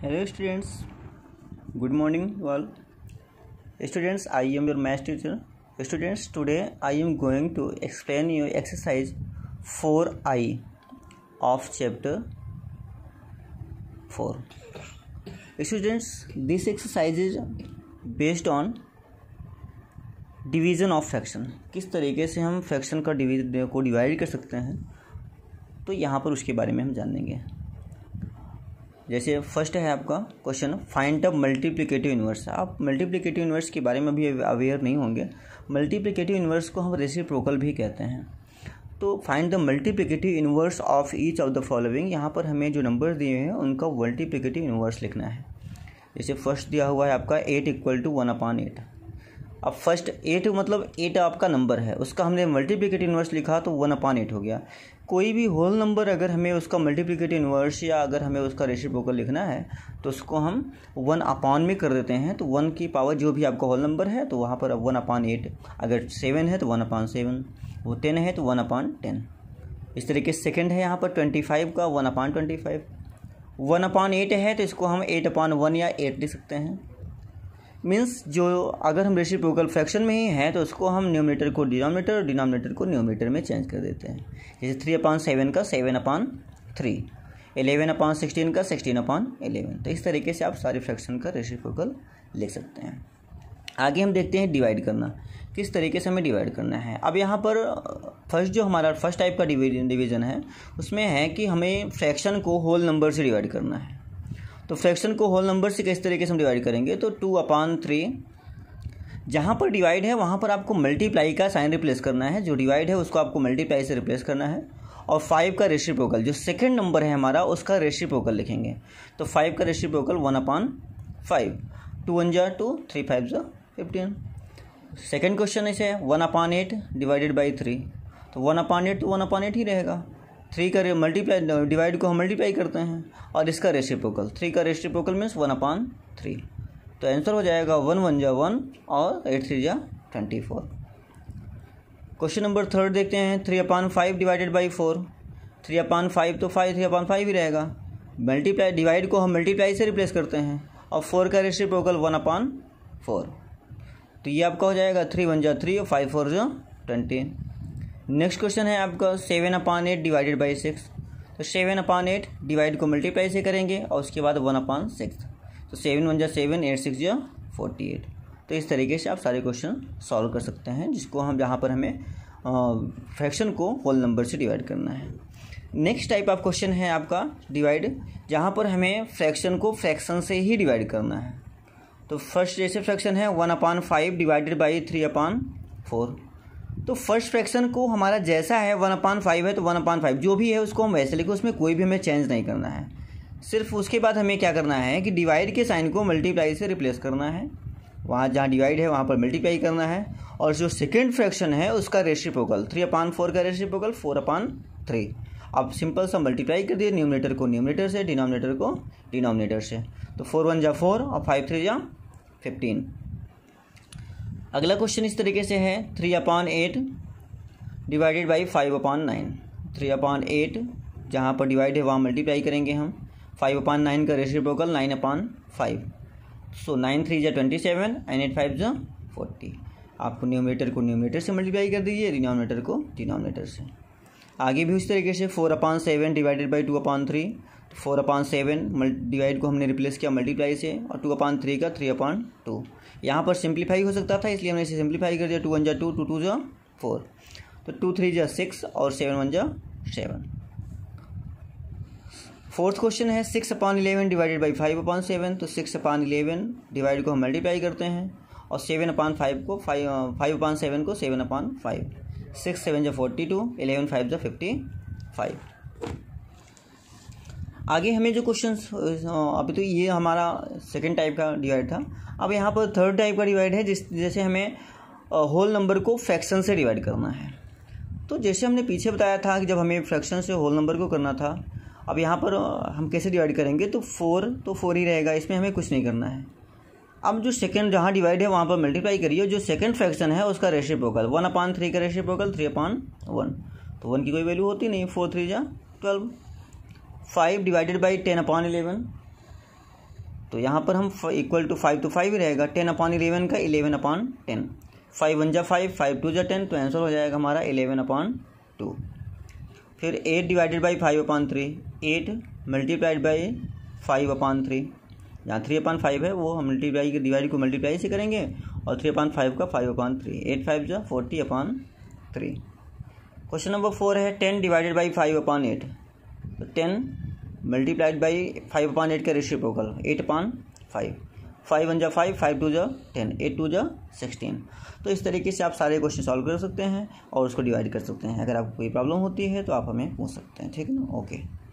hello students good morning all students I am your math teacher students today I am going to explain your exercise four I of chapter four students this exercise is based on division of fraction किस तरीके से हम fraction का division को divide कर सकते हैं तो यहाँ पर उसके बारे में हम जानेंगे जैसे फर्स्ट है आपका question find a multiplicative inverse आप मल्टीप्लिकेटिव यूनिवर्स के बारे में भी अवेयर नहीं होंगे मल्टीप्लिकेटिव यूनिवर्स को हम रेसिप्रोकल भी कहते हैं तो find the multiplicative inverse of each of the following यहाँ पर हमें जो नंबर दिए हैं उनका मल्टीप्लिकेटिव यूनिवर्स लिखना है जैसे फर्स्ट दिया हुआ है आपका eight equal to one upon eight अब फर्स्ट एट मतलब एट आपका नंबर है उसका हमने मल्टीप्लीकेट इन्वर्स लिखा तो वन अपान एट हो गया कोई भी होल नंबर अगर हमें उसका मल्टीप्लीकेट इन्वर्स या अगर हमें उसका बोकर लिखना है तो उसको हम वन अपान में कर देते हैं तो वन की पावर जो भी आपका होल नंबर है तो वहाँ पर अब वन अपान एट अगर सेवन है तो वन अपान सेवन वो टेन है तो वन अपान टेन इस तरीके सेकेंड है यहाँ पर ट्वेंटी फाइव का one upon twenty five one upon eight है तो इसको हम एट अपान वन या एट लिख सकते हैं मीन्स जो अगर हम रेसिप्रोकल फ्रैक्शन में ही हैं तो उसको हम न्यूमिनेटर को डिनोमिनेटर और डिनोमिनेटर को न्यूमिनेटर में चेंज कर देते हैं जैसे थ्री अपॉन सेवन का seven upon three eleven upon sixteen का सिक्सटीन अपॉन एलेवन तो इस तरीके से आप सारे फ्रैक्शन का रेसिप्रोकल लिख सकते हैं आगे हम देखते हैं डिवाइड करना किस तरीके से हमें डिवाइड करना है अब यहाँ पर फर्स्ट जो हमारा फर्स्ट टाइप का डिवीजन है उसमें है कि हमें फ्रैक्शन को होल नंबर से डिवाइड करना है तो फ्रैक्शन को होल नंबर से किस तरीके से हम डिवाइड करेंगे तो टू अपान थ्री जहाँ पर डिवाइड है वहाँ पर आपको मल्टीप्लाई का साइन रिप्लेस करना है जो डिवाइड है उसको आपको मल्टीप्लाई से रिप्लेस करना है और फाइव का रेसिप्रोकल जो सेकेंड नंबर है हमारा उसका रेसिप्रोकल लिखेंगे तो फाइव का reciprocal one upon five two one जा टू थ्री फाइव जो फिफ्टीन सेकेंड क्वेश्चन ऐसे है one upon eight divided by three तो वन अपान एट तो वन अपान एट ही रहेगा थ्री का मल्टीप्लाई डिवाइड को हम मल्टीप्लाई करते हैं और इसका रेसिप्रोकल थ्री का reciprocal means one upon three तो आंसर हो जाएगा वन वन जा वन और एट थ्री जा twenty four question number third देखते हैं three upon five divided by four three upon five तो फाइव थ्री अपॉन फाइव ही रहेगा मल्टीप्लाई डिवाइड को हम मल्टीप्लाई से रिप्लेस करते हैं और फोर का रेसिप्रोकल वन अपॉन फोर तो ये आपका हो जाएगा थ्री वन जा थ्री और फाइव फोर जो ट्वेंटी नेक्स्ट क्वेश्चन है आपका seven upon eight divided by six तो सेवन अपान एट डिवाइड को मल्टीप्लाई से करेंगे और उसके बाद वन अपान सिक्स तो सेवन वन जो सेवन एट सिक्स जो फोर्टी एट तो इस तरीके से आप सारे क्वेश्चन सॉल्व कर सकते हैं जिसको हम जहाँ पर हमें फ्रैक्शन को होल नंबर से डिवाइड करना है नेक्स्ट टाइप ऑफ क्वेश्चन है आपका डिवाइड जहाँ पर हमें फ्रैक्शन को फ्रैक्शन से ही डिवाइड करना है तो फर्स्ट जैसे फ्रैक्शन है one upon five divided by three upon four तो फर्स्ट फ्रैक्शन को हमारा जैसा है वन अपान फाइव है तो वन अपान फाइव जो भी है उसको हम वैसे लेंगे उसमें कोई भी हमें चेंज नहीं करना है सिर्फ उसके बाद हमें क्या करना है कि डिवाइड के साइन को मल्टीप्लाई से रिप्लेस करना है वहाँ जहाँ डिवाइड है वहाँ पर मल्टीप्लाई करना है और जो सेकेंड फ्रैक्शन है उसका रेसिप्रोकल थ्री अपान फोर का रेसिप्रोकल फोर अपान थ्री अब सिंपल सा मल्टीप्लाई कर दिए न्यूमिनेटर को न्यूमिनेटर से डिनोमिनेटर को डिनोमिनेटर से तो फोर वन जा फोर और फाइव थ्री जा फिफ्टीन अगला क्वेश्चन इस तरीके से है three upon eight divided by five upon nine three upon eight जहाँ पर डिवाइड है वहाँ मल्टीप्लाई करेंगे हम फाइव अपॉन नाइन का reciprocal nine upon five so nine three जो twenty seven and eight five जो फोर्टी आपको न्यूमीटर को न्यूमीटर से मल्टीप्लाई कर दीजिए डिनोमीटर को डिनोमीटर से आगे भी उस तरीके से four upon seven divided by two upon three four upon seven divide को हमने रिप्लेस किया मल्टीप्लाई से और टू अपान थ्री का थ्री अपान टू यहाँ पर सिंप्लीफाई हो सकता था इसलिए हमने इसे सिंप्लीफाई कर दिया टू वन जा टू टू टू जो फोर तो टू थ्री जो सिक्स और सेवन वन जो सेवन फोर्थ क्वेश्चन है six upon eleven divided by five upon seven तो सिक्स अपान इलेवन डिवाइड को हम मल्टीप्लाई करते हैं और सेवन अपान फाइव को फाइव फाइव अपान सेवन को seven upon five six seven जो फोर्टी टू इलेवन फाइव जो फिफ्टी फाइव आगे हमें जो क्वेश्चन अभी तो ये हमारा सेकेंड टाइप का डिवाइड था अब यहाँ पर थर्ड टाइप का डिवाइड है जिस जैसे हमें होल नंबर को फ्रैक्शन से डिवाइड करना है तो जैसे हमने पीछे बताया था कि जब हमें फ्रैक्शन से होल नंबर को करना था अब यहाँ पर हम कैसे डिवाइड करेंगे तो फोर तो फोर ही रहेगा इसमें हमें कुछ नहीं करना है अब जो सेकंड जहाँ डिवाइड है वहाँ पर मल्टीप्लाई करिए जो सेकंड फ्रैक्शन है उसका रेशिपोकल वन अपान थ्री का रेशिपोकल थ्री अपान वन तो वन की कोई वैल्यू होती नहीं फोर थ्री जा twelve five divided by ten upon eleven तो यहाँ पर हम इक्वल टू फाइव तो फाइव ही रहेगा टेन अपॉन इलेवन का eleven upon ten five one जा फाइव फाइव टू जा टेन तो आंसर हो जाएगा हमारा इलेवन अपॉन टू फिर eight divided by five upon three eight multiplied by five upon three जहाँ थ्री अपॉन फाइव है वो हम मल्टीप्लाई के डिवाइड को मल्टीप्लाई से करेंगे और थ्री अपॉन फाइव का five upon three eight five जो forty upon three question number four है ten divided by five upon eight ten multiplied by five upon eight का reciprocal eight upon five five one जा five five two जा ten eight two जा sixteen तो इस तरीके से आप सारे क्वेश्चन सॉल्व कर सकते हैं और उसको डिवाइड कर सकते हैं अगर आपको कोई प्रॉब्लम होती है तो आप हमें पूछ सकते हैं ठीक है ना ओके